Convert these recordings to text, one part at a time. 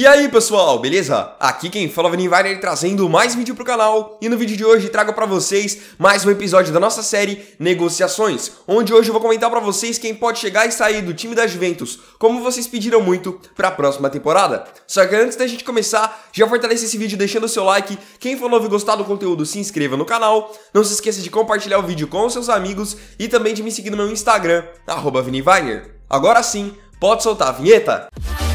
E aí pessoal, beleza? Aqui quem fala é o Vinivainer trazendo mais vídeo pro canal e no vídeo de hoje trago para vocês mais um episódio da nossa série Negociações, onde hoje eu vou comentar para vocês quem pode chegar e sair do time da Juventus, como vocês pediram muito para a próxima temporada. Só que antes da gente começar, já fortalece esse vídeo deixando o seu like, quem for novo e gostar do conteúdo se inscreva no canal, não se esqueça de compartilhar o vídeo com seus amigos e também de me seguir no meu Instagram, arroba Agora sim, pode soltar a vinheta! Música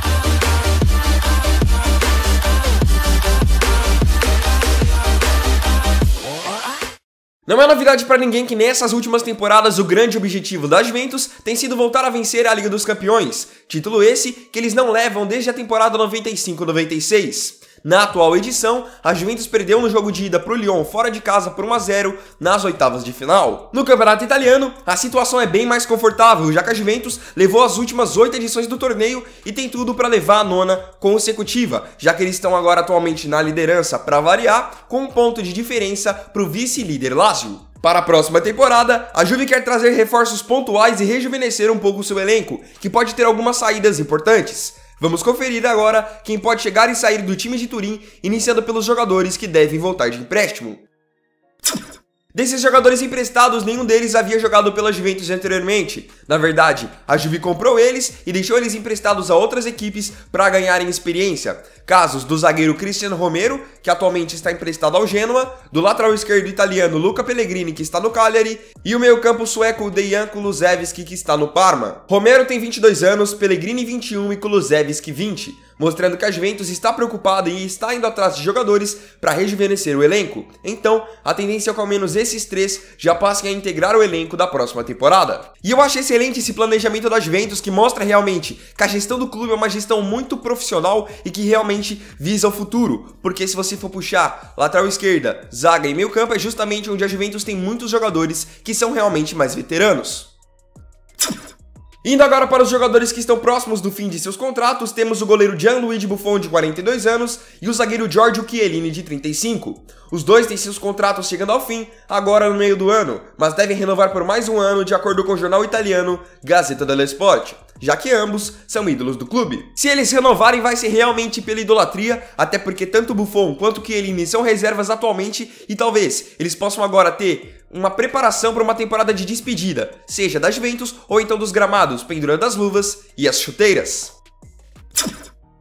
Não é novidade para ninguém que nessas últimas temporadas o grande objetivo da Juventus tem sido voltar a vencer a Liga dos Campeões, título esse que eles não levam desde a temporada 95-96. Na atual edição, a Juventus perdeu no jogo de ida para o Lyon fora de casa por 1 a 0 nas oitavas de final. No campeonato italiano, a situação é bem mais confortável, já que a Juventus levou as últimas oito edições do torneio e tem tudo para levar a nona consecutiva, já que eles estão agora atualmente na liderança para variar, com um ponto de diferença para o vice-líder Lazio. Para a próxima temporada, a Juve quer trazer reforços pontuais e rejuvenescer um pouco seu elenco, que pode ter algumas saídas importantes. Vamos conferir agora quem pode chegar e sair do time de Turim, iniciando pelos jogadores que devem voltar de empréstimo. Desses jogadores emprestados, nenhum deles havia jogado pela Juventus anteriormente. Na verdade, a Juve comprou eles e deixou eles emprestados a outras equipes para ganharem experiência. Casos do zagueiro Cristiano Romero, que atualmente está emprestado ao Genoa, do lateral esquerdo italiano Luca Pellegrini, que está no Cagliari, e o meio-campo sueco Dejan Kulusevski, que está no Parma. Romero tem 22 anos, Pellegrini 21 e Kulusevski 20, mostrando que a Juventus está preocupada e está indo atrás de jogadores para rejuvenescer o elenco. Então, a tendência é que ao menos esses três já passem a integrar o elenco da próxima temporada. E eu acho excelente esse planejamento da Juventus que mostra realmente que a gestão do clube é uma gestão muito profissional e que realmente visa o futuro, porque se você for puxar lateral esquerda, zaga e meio-campo é justamente onde a Juventus tem muitos jogadores que são realmente mais veteranos. Indo agora para os jogadores que estão próximos do fim de seus contratos, temos o goleiro Gianluigi Buffon, de 42 anos, e o zagueiro Giorgio Chiellini, de 35. Os dois têm seus contratos chegando ao fim, agora no meio do ano, mas devem renovar por mais um ano, de acordo com o jornal italiano Gazeta dello Sport, já que ambos são ídolos do clube. Se eles renovarem, vai ser realmente pela idolatria, até porque tanto Buffon quanto Chiellini são reservas atualmente, e talvez eles possam agora ter uma preparação para uma temporada de despedida, seja das Juventus ou então dos gramados, pendurando as luvas e as chuteiras.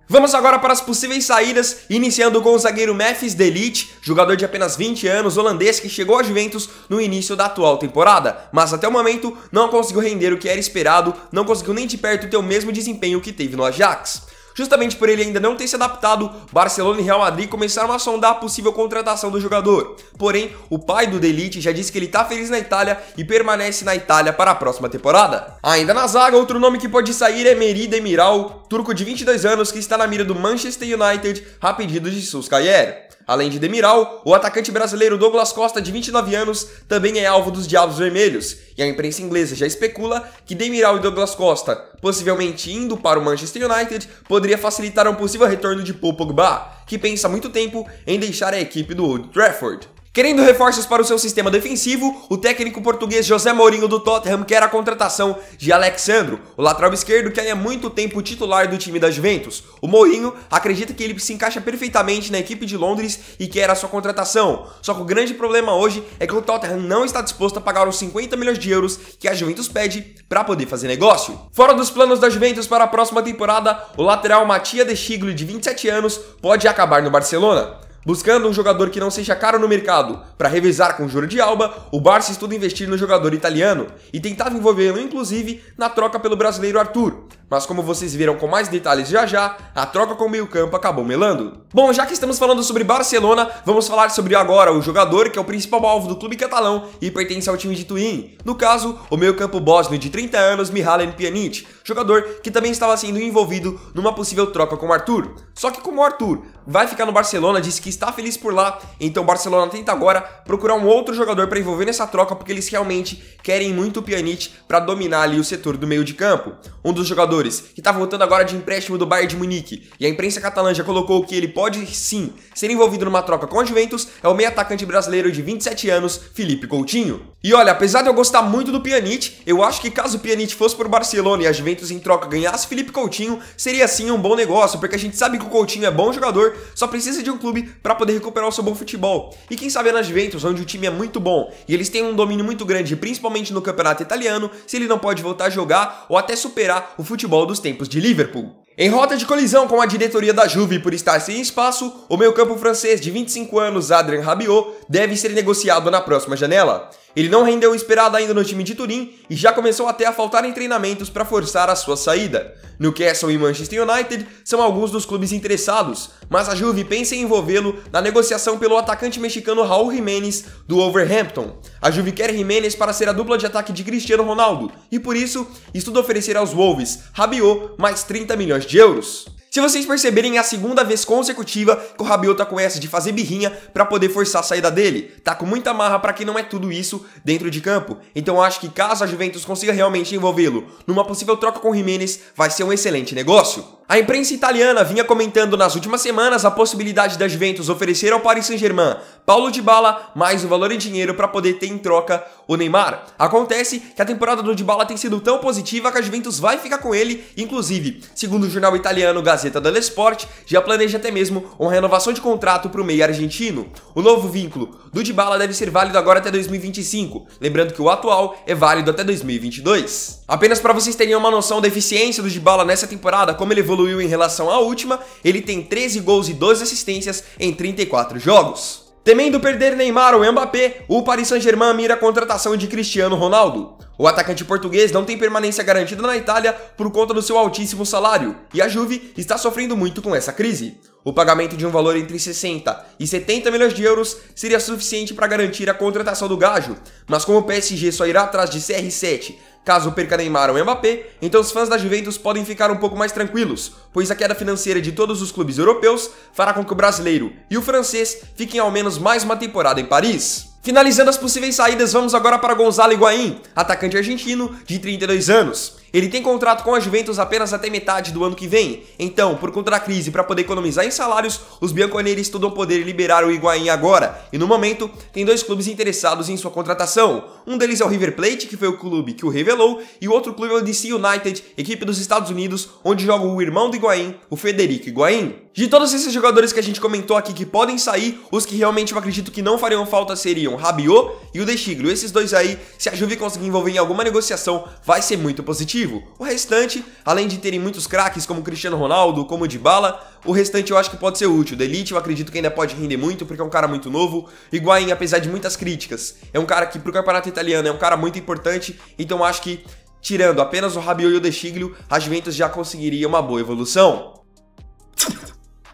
Vamos agora para as possíveis saídas, iniciando com o zagueiro Memphis Delite, jogador de apenas 20 anos, holandês que chegou à Juventus no início da atual temporada, mas até o momento não conseguiu render o que era esperado, não conseguiu nem de perto ter o mesmo desempenho que teve no Ajax. Justamente por ele ainda não ter se adaptado, Barcelona e Real Madrid começaram a sondar a possível contratação do jogador. Porém, o pai do Delite já disse que ele está feliz na Itália e permanece na Itália para a próxima temporada. Ainda na zaga, outro nome que pode sair é Meri Demiral, turco de 22 anos que está na mira do Manchester United a pedido de Solskjaer. Além de Demiral, o atacante brasileiro Douglas Costa, de 29 anos, também é alvo dos Diabos Vermelhos, e a imprensa inglesa já especula que Demiral e Douglas Costa, possivelmente indo para o Manchester United, poderia facilitar um possível retorno de Paul Pogba, que pensa há muito tempo em deixar a equipe do Old Trafford. Querendo reforços para o seu sistema defensivo, o técnico português José Mourinho do Tottenham quer a contratação de Alexandro, o lateral esquerdo que há é muito tempo titular do time da Juventus. O Mourinho acredita que ele se encaixa perfeitamente na equipe de Londres e quer a sua contratação. Só que o grande problema hoje é que o Tottenham não está disposto a pagar os 50 milhões de euros que a Juventus pede para poder fazer negócio. Fora dos planos da Juventus para a próxima temporada, o lateral Matia De Stigli, de 27 anos, pode acabar no Barcelona. Buscando um jogador que não seja caro no mercado para revisar com o Juro de Alba, o Barça estuda investir no jogador italiano e tentava envolvê-lo inclusive na troca pelo brasileiro Arthur. Mas como vocês viram com mais detalhes já já, a troca com o meio campo acabou melando. Bom, já que estamos falando sobre Barcelona, vamos falar sobre agora o jogador que é o principal alvo do clube catalão e pertence ao time de Twin. No caso, o meio campo bósnio de 30 anos, Mihalen Pjanic, jogador que também estava sendo envolvido numa possível troca com o Arthur. Só que como o Arthur vai ficar no Barcelona, disse que está feliz por lá, então o Barcelona tenta agora procurar um outro jogador para envolver nessa troca porque eles realmente querem muito o Pjanic para dominar ali o setor do meio de campo. Um dos jogadores jogadores, que está voltando agora de empréstimo do Bayern de Munique, e a imprensa catalã já colocou que ele pode sim ser envolvido numa troca com a Juventus, é o meio atacante brasileiro de 27 anos, Felipe Coutinho. E olha, apesar de eu gostar muito do Pjanic, eu acho que caso o Pjanic fosse para o Barcelona e a Juventus em troca ganhasse Felipe Coutinho, seria sim um bom negócio, porque a gente sabe que o Coutinho é bom jogador, só precisa de um clube para poder recuperar o seu bom futebol. E quem sabe é na Juventus, onde o time é muito bom e eles têm um domínio muito grande, principalmente no campeonato italiano, se ele não pode voltar a jogar ou até superar o futebol futebol dos tempos de Liverpool. Em rota de colisão com a diretoria da Juve por estar sem espaço, o meio-campo francês de 25 anos Adrien Rabiot deve ser negociado na próxima janela. Ele não rendeu o esperado ainda no time de Turim e já começou até a faltar em treinamentos para forçar a sua saída. Newcastle e Manchester United são alguns dos clubes interessados, mas a Juve pensa em envolvê-lo na negociação pelo atacante mexicano Raul Jiménez do Wolverhampton. A Juve quer Jiménez para ser a dupla de ataque de Cristiano Ronaldo e por isso estuda oferecer aos Wolves Rabiot mais 30 milhões milhões de euros. Se vocês perceberem, é a segunda vez consecutiva que o Rabiot tá com essa de fazer birrinha para poder forçar a saída dele. Tá com muita marra para que não é tudo isso dentro de campo. Então acho que caso a Juventus consiga realmente envolvê-lo numa possível troca com o Jimenez, vai ser um excelente negócio. A imprensa italiana vinha comentando nas últimas semanas a possibilidade da Juventus oferecer ao Paris Saint-Germain Paulo Dybala mais o valor em dinheiro para poder ter em troca o Neymar. Acontece que a temporada do Dybala tem sido tão positiva que a Juventus vai ficar com ele, inclusive, segundo o jornal italiano Gazeta dello Sport, já planeja até mesmo uma renovação de contrato para o meio argentino. O novo vínculo do Dybala deve ser válido agora até 2025, lembrando que o atual é válido até 2022. Apenas para vocês terem uma noção da eficiência do Dybala nessa temporada, como ele evoluiu em relação à última, ele tem 13 gols e 12 assistências em 34 jogos. Temendo perder Neymar ou Mbappé, o Paris Saint-Germain mira a contratação de Cristiano Ronaldo. O atacante português não tem permanência garantida na Itália por conta do seu altíssimo salário, e a Juve está sofrendo muito com essa crise. O pagamento de um valor entre 60 e 70 milhões de euros seria suficiente para garantir a contratação do gajo, mas como o PSG só irá atrás de CR7 caso perca Neymar ou Mbappé, então os fãs da Juventus podem ficar um pouco mais tranquilos, pois a queda financeira de todos os clubes europeus fará com que o brasileiro e o francês fiquem ao menos mais uma temporada em Paris. Finalizando as possíveis saídas, vamos agora para Gonzalo Higuaín, atacante argentino de 32 anos. Ele tem contrato com a Juventus apenas até metade do ano que vem. Então, por conta da crise, para poder economizar em salários, os bianconeri estudam poder liberar o Higuaín agora. E no momento, tem dois clubes interessados em sua contratação. Um deles é o River Plate, que foi o clube que o revelou, e o outro clube é o DC United, equipe dos Estados Unidos, onde joga o irmão do Higuaín, o Federico Higuaín. De todos esses jogadores que a gente comentou aqui que podem sair, os que realmente eu acredito que não fariam falta seriam Rabiot e o Deschiglio. Esses dois aí, se a Juve conseguir envolver em alguma negociação, vai ser muito positivo. O restante, além de terem muitos craques como Cristiano Ronaldo, como Dybala, o restante eu acho que pode ser útil. Delite eu acredito que ainda pode render muito, porque é um cara muito novo. Higuaín, apesar de muitas críticas, é um cara que pro campeonato italiano é um cara muito importante, então acho que tirando apenas o Rabiot e o Deschiglio, a Juventus já conseguiria uma boa evolução.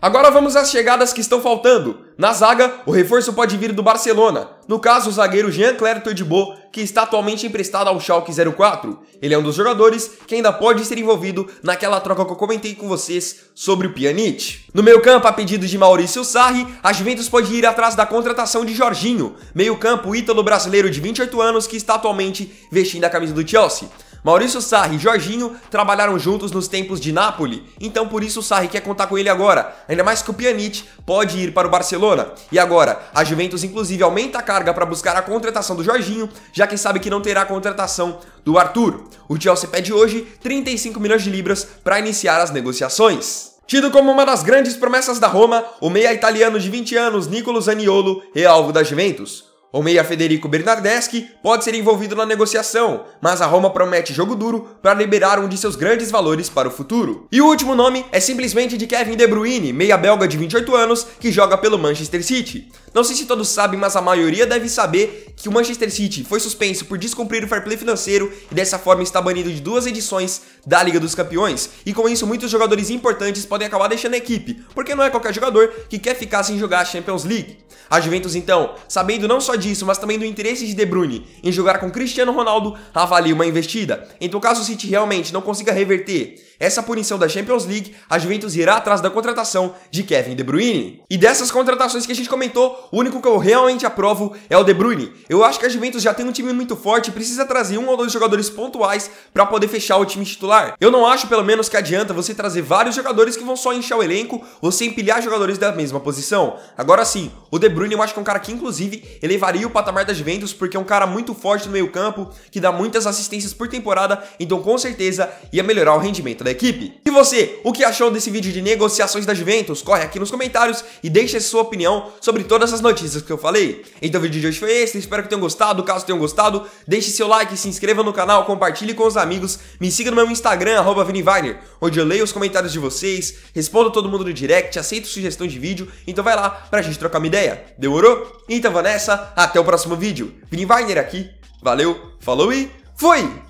Agora vamos às chegadas que estão faltando. Na zaga, o reforço pode vir do Barcelona. No caso, o zagueiro Jean-Claire Todibo, que está atualmente emprestado ao Schalke 04. Ele é um dos jogadores que ainda pode ser envolvido naquela troca que eu comentei com vocês sobre o Pjanic. No meio campo, a pedido de Maurício Sarri, a Juventus pode ir atrás da contratação de Jorginho, meio campo ítalo-brasileiro de 28 anos que está atualmente vestindo a camisa do Chelsea. Maurício Sarri e Jorginho trabalharam juntos nos tempos de Napoli, então por isso o Sarri quer contar com ele agora, ainda mais que o Pjanic pode ir para o Barcelona. E agora, a Juventus inclusive aumenta a carga para buscar a contratação do Jorginho, já que sabe que não terá a contratação do Arthur. O Chelsea pede hoje 35 milhões de libras para iniciar as negociações. Tido como uma das grandes promessas da Roma, o meia italiano de 20 anos Nicolo Zaniolo é alvo da Juventus. O meia Federico Bernardeschi pode ser envolvido na negociação, mas a Roma promete jogo duro para liberar um de seus grandes valores para o futuro. E o último nome é simplesmente de Kevin De Bruyne, meia belga de 28 anos que joga pelo Manchester City. Não sei se todos sabem, mas a maioria deve saber que o Manchester City foi suspenso por descumprir o fair play financeiro e dessa forma está banido de duas edições da Liga dos Campeões. E com isso, muitos jogadores importantes podem acabar deixando a equipe, porque não é qualquer jogador que quer ficar sem jogar a Champions League. A Juventus, então, sabendo não só disso, mas também do interesse de De Bruyne em jogar com Cristiano Ronaldo, avalia uma investida. Então, caso o City realmente não consiga reverter essa punição da Champions League, a Juventus irá atrás da contratação de Kevin De Bruyne. E dessas contratações que a gente comentou, o único que eu realmente aprovo é o De Bruyne. Eu acho que a Juventus já tem um time muito forte e precisa trazer um ou dois jogadores pontuais para poder fechar o time titular. Eu não acho, pelo menos, que adianta você trazer vários jogadores que vão só encher o elenco ou sem empilhar jogadores da mesma posição. Agora sim, o De Bruyne eu acho que é um cara que, inclusive, elevaria o patamar da Juventus, porque é um cara muito forte no meio campo, que dá muitas assistências por temporada, então com certeza ia melhorar o rendimento da equipe. E você, o que achou desse vídeo de negociações da Juventus? Corre aqui nos comentários e deixa sua opinião sobre todas as notícias que eu falei. Então o vídeo de hoje foi esse, espero que tenham gostado, caso tenham gostado, deixe seu like, se inscreva no canal, compartilhe com os amigos, me siga no meu Instagram, arroba onde eu leio os comentários de vocês, respondo todo mundo no direct, aceito sugestão de vídeo, então vai lá pra gente trocar uma ideia. Demorou? Então Vanessa, até o próximo vídeo. Vini Weiner aqui, valeu, falou e fui!